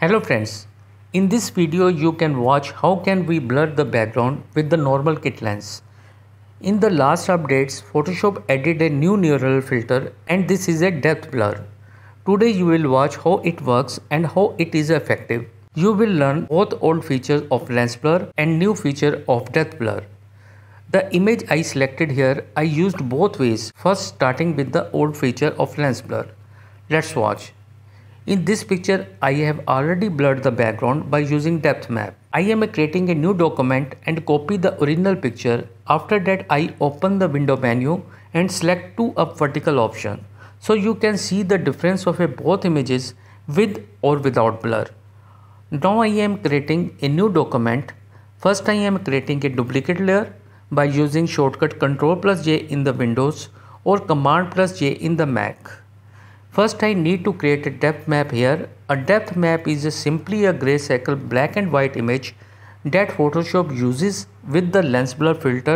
Hello friends, in this video you can watch how can we blur the background with the normal kit lens. In the last updates, Photoshop added a new neural filter and this is a depth blur. Today you will watch how it works and how it is effective. You will learn both old features of lens blur and new feature of depth blur. The image I selected here, I used both ways, first starting with the old feature of lens blur. Let's watch. In this picture, I have already blurred the background by using depth map. I am creating a new document and copy the original picture. After that, I open the window menu and select two up vertical option. So you can see the difference of both images with or without blur. Now I am creating a new document. First I am creating a duplicate layer by using shortcut Ctrl plus J in the Windows or Command plus J in the Mac. First I need to create a depth map here. A depth map is a simply a gray circle black and white image that Photoshop uses with the lens blur filter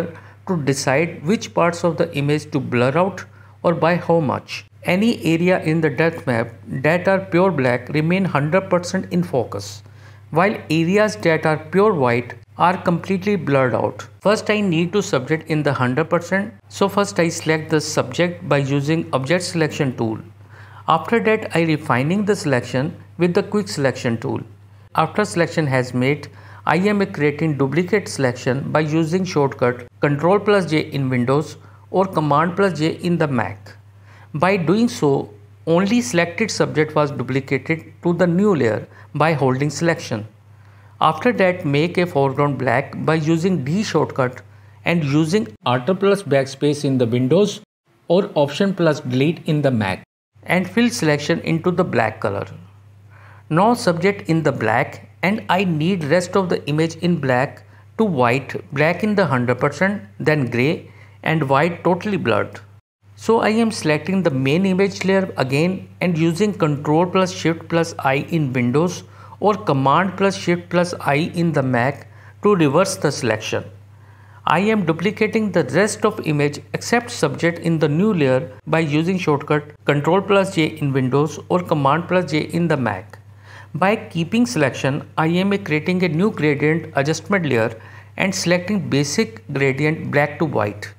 to decide which parts of the image to blur out or by how much. Any area in the depth map that are pure black remain 100% in focus, while areas that are pure white are completely blurred out. First I need to subject in the 100%, so first I select the subject by using object selection tool. After that I refining the selection with the quick selection tool. After selection has made, I am creating duplicate selection by using shortcut Ctrl plus J in Windows or Command plus J in the Mac. By doing so, only selected subject was duplicated to the new layer by holding selection. After that make a foreground black by using D shortcut and using Alt plus backspace in the Windows or Option plus delete in the Mac and fill selection into the black color. Now subject in the black and I need rest of the image in black to white, black in the 100% then grey and white totally blurred. So I am selecting the main image layer again and using Ctrl plus Shift plus I in Windows or Command plus Shift plus I in the Mac to reverse the selection. I am duplicating the rest of image except subject in the new layer by using shortcut Ctrl plus J in Windows or Command plus J in the Mac. By keeping selection, I am creating a new gradient adjustment layer and selecting basic gradient black to white.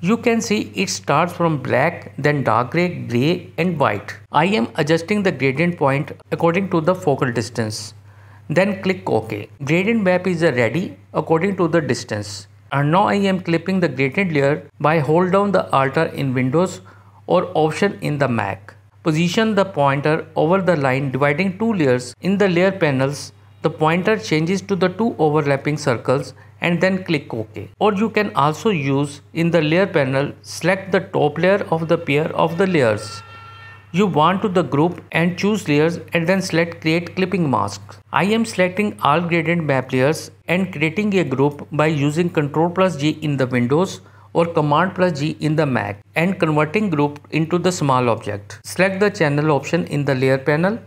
You can see it starts from black, then dark gray, gray and white. I am adjusting the gradient point according to the focal distance. Then click OK. Gradient map is ready according to the distance and now I am clipping the grated layer by hold down the alter in Windows or option in the Mac. Position the pointer over the line dividing two layers in the layer panels. The pointer changes to the two overlapping circles and then click OK. Or you can also use in the layer panel select the top layer of the pair of the layers you want to the group and choose layers and then select create clipping mask. I am selecting all gradient map layers and creating a group by using Ctrl plus G in the windows or Command plus G in the Mac and converting group into the small object. Select the channel option in the layer panel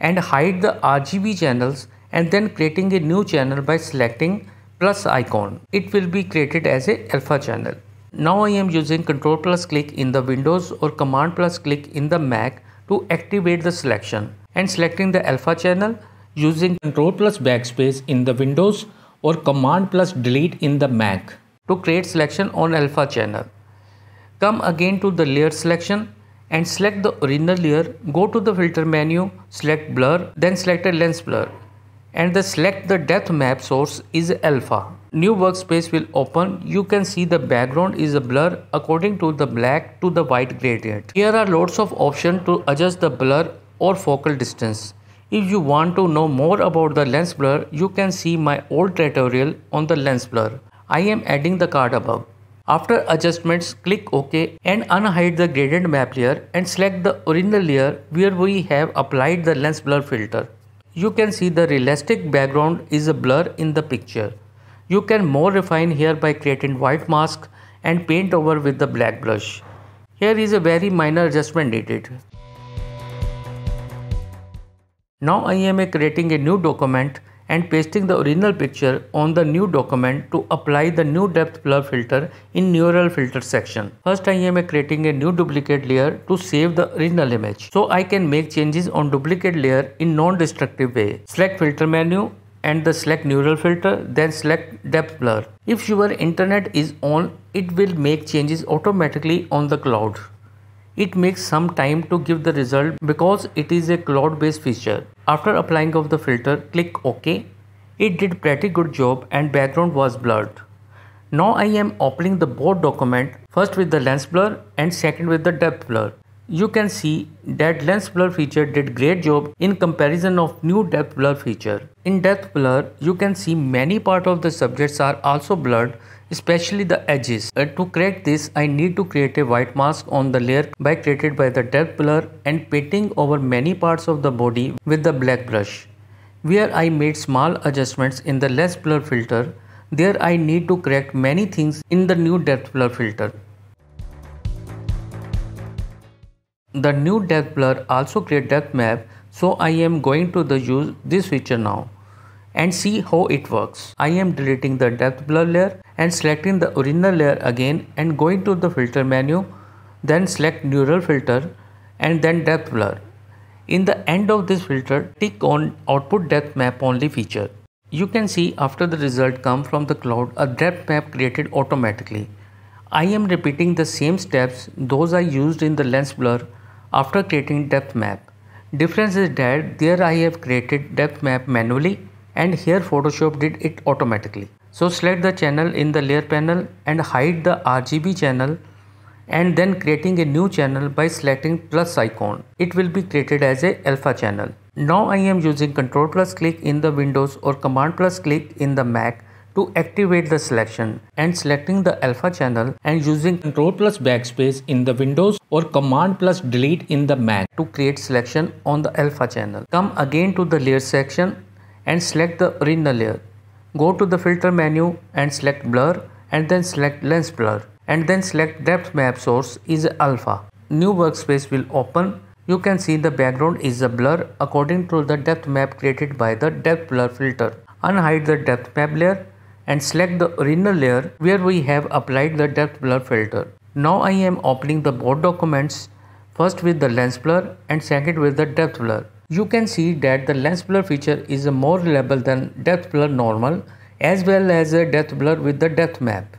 and hide the RGB channels and then creating a new channel by selecting plus icon. It will be created as a alpha channel. Now I am using Ctrl plus click in the Windows or Command plus click in the Mac to activate the selection and selecting the alpha channel using Ctrl plus backspace in the Windows or Command plus delete in the Mac to create selection on alpha channel. Come again to the layer selection and select the original layer, go to the filter menu, select blur, then select a lens blur and the select the depth map source is alpha new workspace will open you can see the background is a blur according to the black to the white gradient here are lots of options to adjust the blur or focal distance if you want to know more about the lens blur you can see my old tutorial on the lens blur i am adding the card above after adjustments click ok and unhide the gradient map layer and select the original layer where we have applied the lens blur filter you can see the realistic background is a blur in the picture you can more refine here by creating white mask and paint over with the black brush. Here is a very minor adjustment needed. Now I am creating a new document and pasting the original picture on the new document to apply the new depth blur filter in neural filter section. First I am creating a new duplicate layer to save the original image. So I can make changes on duplicate layer in non-destructive way. Select filter menu and the select neural filter then select depth blur. If your internet is on it will make changes automatically on the cloud. It makes some time to give the result because it is a cloud based feature. After applying of the filter click OK. It did pretty good job and background was blurred. Now I am opening the both document first with the lens blur and second with the depth blur you can see that lens blur feature did great job in comparison of new depth blur feature. In depth blur, you can see many part of the subjects are also blurred, especially the edges. Uh, to create this, I need to create a white mask on the layer by created by the depth blur and painting over many parts of the body with the black brush. Where I made small adjustments in the lens blur filter, there I need to correct many things in the new depth blur filter. the new depth blur also create depth map so I am going to the use this feature now and see how it works. I am deleting the depth blur layer and selecting the original layer again and going to the filter menu then select neural filter and then depth blur. In the end of this filter tick on output depth map only feature. You can see after the result come from the cloud a depth map created automatically. I am repeating the same steps those I used in the lens blur after creating depth map. Difference is that there I have created depth map manually and here Photoshop did it automatically. So select the channel in the layer panel and hide the RGB channel and then creating a new channel by selecting plus icon. It will be created as a alpha channel. Now I am using control plus click in the windows or command plus click in the Mac to activate the selection and selecting the alpha channel and using Ctrl plus backspace in the Windows or Command plus delete in the Mac to create selection on the alpha channel. Come again to the layer section and select the original layer. Go to the filter menu and select blur and then select lens blur and then select depth map source is alpha. New workspace will open. You can see the background is a blur according to the depth map created by the depth blur filter. Unhide the depth map layer and select the original layer where we have applied the depth blur filter. Now I am opening the both documents first with the lens blur and second with the depth blur. You can see that the lens blur feature is more reliable than depth blur normal as well as a depth blur with the depth map.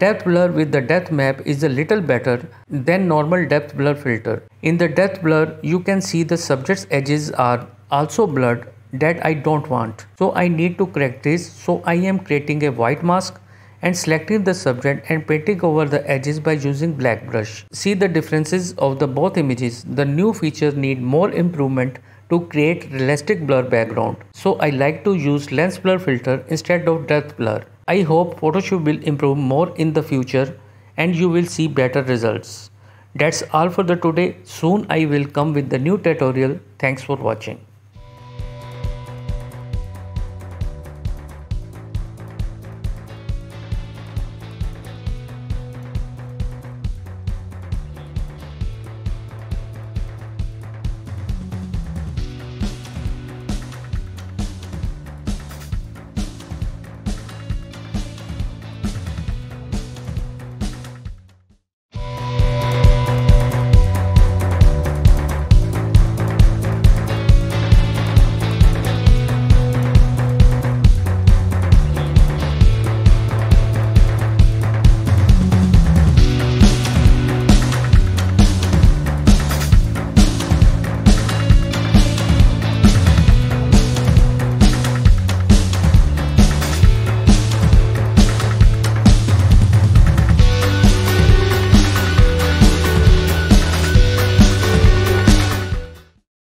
Depth blur with the depth map is a little better than normal depth blur filter. In the depth blur, you can see the subject's edges are also blurred that I don't want. So I need to correct this. So I am creating a white mask and selecting the subject and painting over the edges by using black brush. See the differences of the both images. The new features need more improvement to create realistic blur background. So I like to use lens blur filter instead of depth blur. I hope Photoshop will improve more in the future and you will see better results. That's all for the today. Soon I will come with the new tutorial. Thanks for watching.